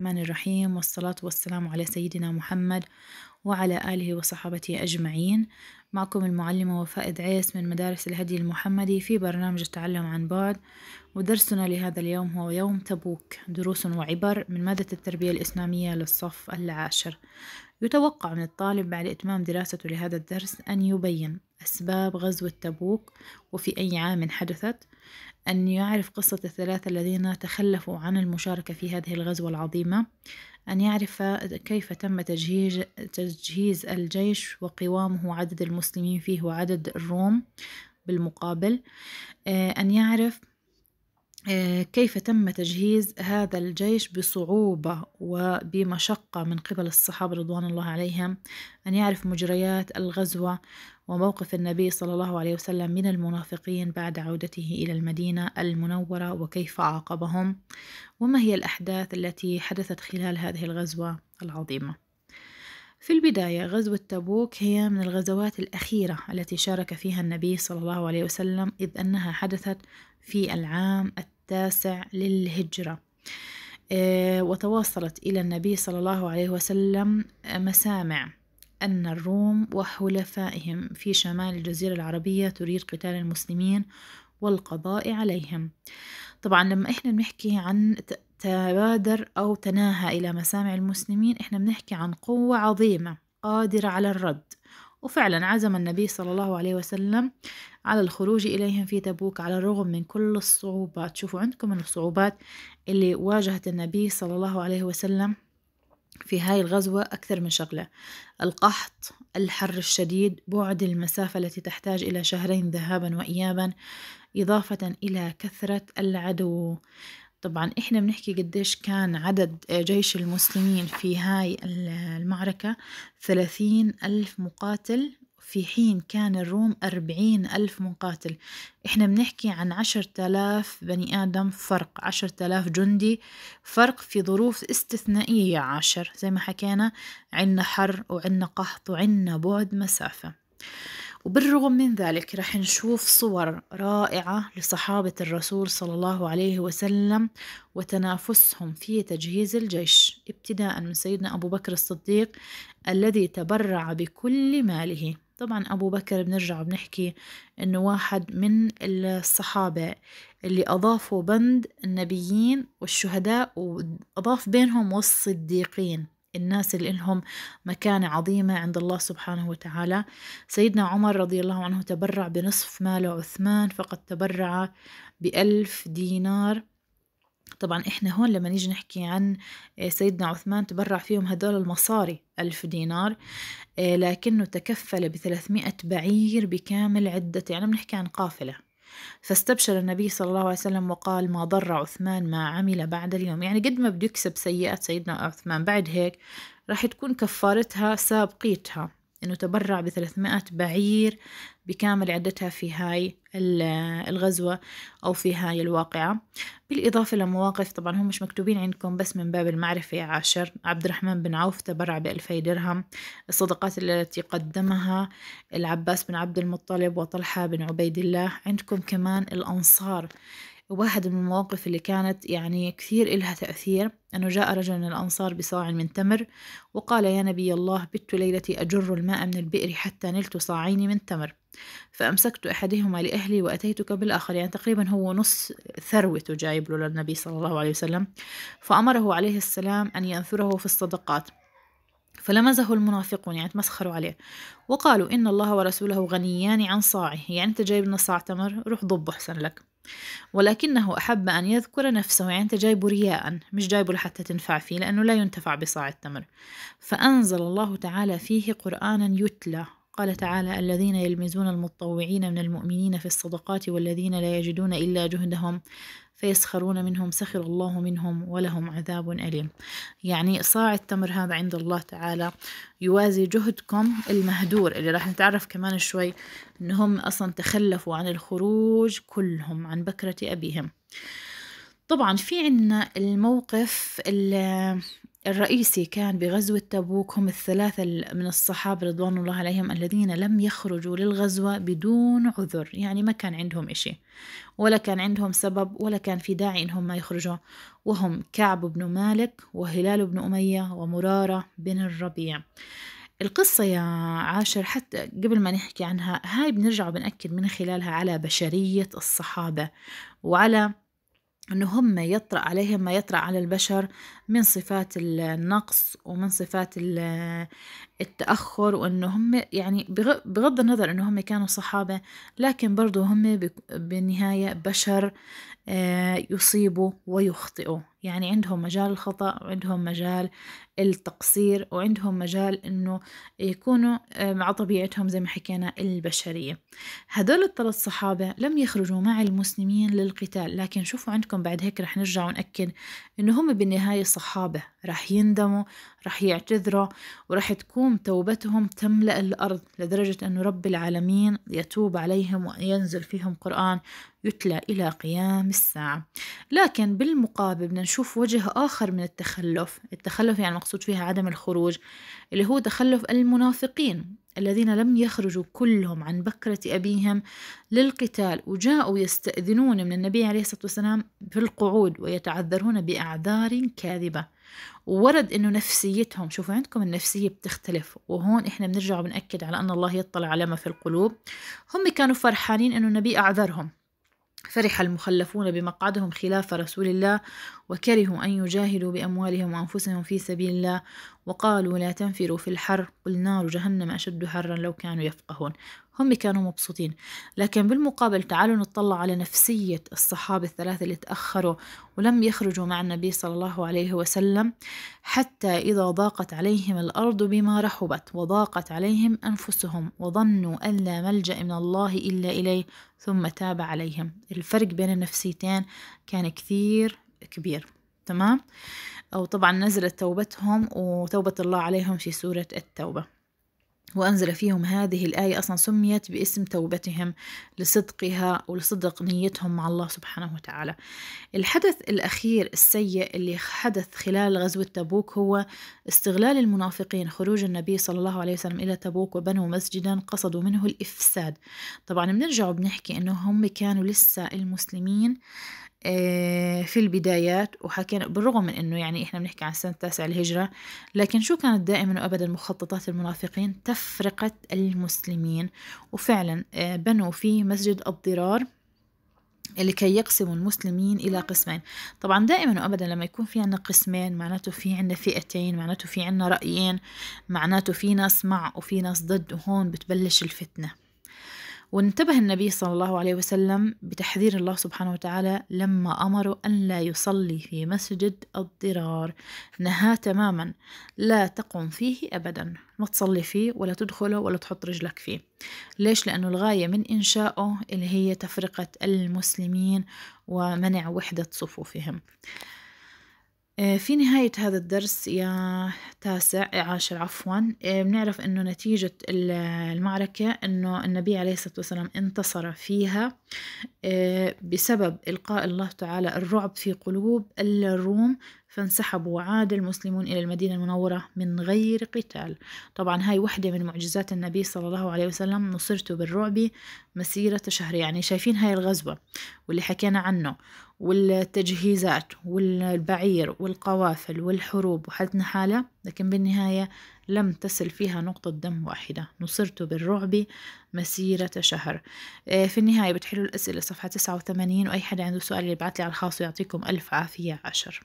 الرحمن الرحيم والصلاة والسلام على سيدنا محمد وعلى آله وصحابته أجمعين معكم المعلمة وفاء عيس من مدارس الهدي المحمدي في برنامج التعلم عن بعد ودرسنا لهذا اليوم هو يوم تبوك دروس وعبر من مادة التربية الإسلامية للصف العاشر يتوقع من الطالب بعد إتمام دراسته لهذا الدرس أن يبين أسباب غزوة تبوك وفي أي عام حدثت أن يعرف قصة الثلاثة الذين تخلفوا عن المشاركة في هذه الغزوة العظيمة أن يعرف كيف تم تجهيز, تجهيز الجيش وقوامه وعدد المسلمين فيه وعدد الروم بالمقابل آه، أن يعرف آه، كيف تم تجهيز هذا الجيش بصعوبة وبمشقة من قبل الصحابة رضوان الله عليهم أن يعرف مجريات الغزوة وموقف النبي صلى الله عليه وسلم من المنافقين بعد عودته إلى المدينة المنورة وكيف عاقبهم وما هي الأحداث التي حدثت خلال هذه الغزوة العظيمة في البداية غزوة تبوك هي من الغزوات الأخيرة التي شارك فيها النبي صلى الله عليه وسلم إذ أنها حدثت في العام التاسع للهجرة آه، وتواصلت إلى النبي صلى الله عليه وسلم آه، مسامع أن الروم وحلفائهم في شمال الجزيرة العربية تريد قتال المسلمين والقضاء عليهم طبعا لما إحنا بنحكي عن تبادر أو تناهى إلى مسامع المسلمين إحنا بنحكي عن قوة عظيمة قادرة على الرد وفعلا عزم النبي صلى الله عليه وسلم على الخروج إليهم في تبوك على الرغم من كل الصعوبات شوفوا عندكم الصعوبات اللي واجهت النبي صلى الله عليه وسلم في هاي الغزوة أكثر من شغلة القحط الحر الشديد بعد المسافة التي تحتاج إلى شهرين ذهابا وإيابا إضافة إلى كثرة العدو طبعا إحنا بنحكي قديش كان عدد جيش المسلمين في هاي المعركة ثلاثين ألف مقاتل في حين كان الروم أربعين ألف مقاتل إحنا بنحكي عن عشرة آلاف بني آدم فرق عشرة آلاف جندي فرق في ظروف استثنائية يا عشر زي ما حكينا عنا حر وعنا قحط وعنا بعد مسافة وبالرغم من ذلك رح نشوف صور رائعة لصحابة الرسول صلى الله عليه وسلم وتنافسهم في تجهيز الجيش ابتداء من سيدنا أبو بكر الصديق الذي تبرع بكل ماله طبعا أبو بكر بنرجع بنحكي إنه واحد من الصحابة اللي أضافوا بند النبيين والشهداء وأضاف بينهم والصديقين الناس اللي لهم مكانة عظيمة عند الله سبحانه وتعالى سيدنا عمر رضي الله عنه تبرع بنصف ماله عثمان فقد تبرع بألف دينار طبعا إحنا هون لما نيجي نحكي عن آه، سيدنا عثمان تبرع فيهم هدول المصاري ألف دينار آه، لكنه تكفل بثلاثمائة بعير بكامل عدة يعني بنحكي عن قافلة فاستبشر النبي صلى الله عليه وسلم وقال ما ضر عثمان ما عمل بعد اليوم يعني قد ما بده يكسب سيئات سيدنا عثمان بعد هيك راح تكون كفارتها سابقيتها أنه تبرع 300 بعير بكامل عدتها في هاي الغزوة أو في هاي الواقعة بالإضافة لمواقف طبعا هم مش مكتوبين عندكم بس من باب المعرفة يا عاشر عبد الرحمن بن عوف تبرع بألفي درهم الصدقات التي قدمها العباس بن عبد المطلب وطلحة بن عبيد الله عندكم كمان الأنصار وواحد من المواقف اللي كانت يعني كثير إلها تأثير أنه جاء رجل من الأنصار بصاع من تمر وقال يا نبي الله بت ليلتي أجر الماء من البئر حتى نلت صاعين من تمر فأمسكت أحدهما لأهلي وأتيتك بالآخر يعني تقريبا هو نص ثروته جايب له للنبي صلى الله عليه وسلم فأمره عليه السلام أن ينثره في الصدقات فلمزه المنافقون يعني تمسخروا عليه وقالوا إن الله ورسوله غنيان عن صاعه يعني أنت جايب لنا صاع تمر روح ضب أحسن لك ولكنه أحب أن يذكر نفسه يعني أنت جايبه رياء مش جايبه لحتى تنفع فيه لأنه لا ينتفع بصاع التمر فأنزل الله تعالى فيه قرآنا يتلى قال تعالى الذين يلمزون المتطوعين من المؤمنين في الصدقات والذين لا يجدون إلا جهدهم فيسخرون منهم سخر الله منهم ولهم عذاب أليم يعني صاع التمر هذا عند الله تعالى يوازي جهدكم المهدور اللي راح نتعرف كمان شوي أنهم أصلا تخلفوا عن الخروج كلهم عن بكرة أبيهم طبعا في عنا الموقف اللي الرئيسي كان بغزوة تبوك هم الثلاثة من الصحابة رضوان الله عليهم الذين لم يخرجوا للغزوة بدون عذر يعني ما كان عندهم إشي ولا كان عندهم سبب ولا كان في داعي إنهم ما يخرجوا وهم كعب بن مالك وهلال بن أمية ومرارة بن الربيع القصة يا عاشر حتى قبل ما نحكي عنها هاي بنرجع وبنأكد من خلالها على بشرية الصحابة وعلى أنه هم يطرأ عليهم ما يطرأ على البشر من صفات النقص ومن صفات التأخر وأنه هم يعني بغض النظر أنه هم كانوا صحابة لكن برضو هم بالنهاية بشر آه، يصيبوا ويخطئوا يعني عندهم مجال الخطأ وعندهم مجال التقصير وعندهم مجال أنه يكونوا آه، مع طبيعتهم زي ما حكينا البشرية هدول الثلاث صحابة لم يخرجوا مع المسلمين للقتال لكن شوفوا عندكم بعد هيك رح نرجع ونأكد أنه هم بالنهاية صحابة رح يندموا رح يعتذروا ورح تكون توبتهم توبتهم تملأ الأرض لدرجة أن رب العالمين يتوب عليهم وينزل فيهم قرآن يتلى إلى قيام الساعة لكن بالمقابل بدنا نشوف وجه آخر من التخلف التخلف يعني مقصود فيها عدم الخروج اللي هو تخلف المنافقين الذين لم يخرجوا كلهم عن بكرة أبيهم للقتال وجاءوا يستأذنون من النبي عليه الصلاة والسلام في القعود ويتعذرون بأعذار كاذبة وورد انه نفسيتهم شوفوا عندكم النفسيه بتختلف وهون احنا بنرجع وبناكد على ان الله يطلع على ما في القلوب هم كانوا فرحانين انه النبي اعذرهم فرح المخلفون بمقعدهم خلاف رسول الله وكرهوا أن يجاهدوا بأموالهم وأنفسهم في سبيل الله وقالوا لا تنفروا في الحر قل نار جهنم أشد حرا لو كانوا يفقهون هم كانوا مبسوطين لكن بالمقابل تعالوا نطلع على نفسية الصحابة الثلاثة اللي تأخروا ولم يخرجوا مع النبي صلى الله عليه وسلم حتى إذا ضاقت عليهم الأرض بما رحبت وضاقت عليهم أنفسهم وظنوا أن لا ملجأ من الله إلا إليه ثم تاب عليهم الفرق بين النفسيتين كان كثير كبير تمام أو طبعا نزلت توبتهم وتوبة الله عليهم في سورة التوبة وأنزل فيهم هذه الآية أصلا سميت باسم توبتهم لصدقها ولصدق نيتهم مع الله سبحانه وتعالى الحدث الأخير السيء اللي حدث خلال غزوة تبوك هو استغلال المنافقين خروج النبي صلى الله عليه وسلم إلى تبوك وبنوا مسجدا قصدوا منه الإفساد طبعا بنرجع وبنحكي أنه هم كانوا لسه المسلمين آه، في البدايات وحكينا بالرغم من انه يعني احنا بنحكي عن سنة التاسعة الهجرة لكن شو كانت دائما وابدا مخططات المنافقين تفرقة المسلمين وفعلا آه، بنوا فيه مسجد الضرار لكي يقسموا المسلمين إلى قسمين طبعا دائما وأبدا لما يكون في عنا قسمين معناته في عنا فئتين معناته في عنا رأيين معناته في ناس مع وفي ناس ضد وهون بتبلش الفتنة وانتبه النبي صلى الله عليه وسلم بتحذير الله سبحانه وتعالى لما أمره أن لا يصلي في مسجد الضرار نهاه تماما لا تقم فيه أبدا ما تصلي فيه ولا تدخله ولا تحط رجلك فيه ليش؟ لأنه الغاية من إنشائه اللي هي تفرقة المسلمين ومنع وحدة صفوفهم آه، في نهاية هذا الدرس يا تاسع عاشر عفوا آه، بنعرف أنه نتيجة المعركة أنه النبي عليه الصلاة والسلام انتصر فيها آه، بسبب إلقاء الله تعالى الرعب في قلوب الروم فانسحبوا وعاد المسلمون إلى المدينة المنورة من غير قتال طبعا هاي وحدة من معجزات النبي صلى الله عليه وسلم نصرت بالرعب مسيرة شهر يعني شايفين هاي الغزوة واللي حكينا عنه والتجهيزات والبعير والقوافل والحروب وحالتنا حالة لكن بالنهاية لم تصل فيها نقطة دم واحدة نصرت بالرعب مسيرة شهر آه، في النهاية بتحلوا الأسئلة صفحة 89 وأي حد عنده سؤال يبعث لي على الخاص ويعطيكم ألف عافية عشر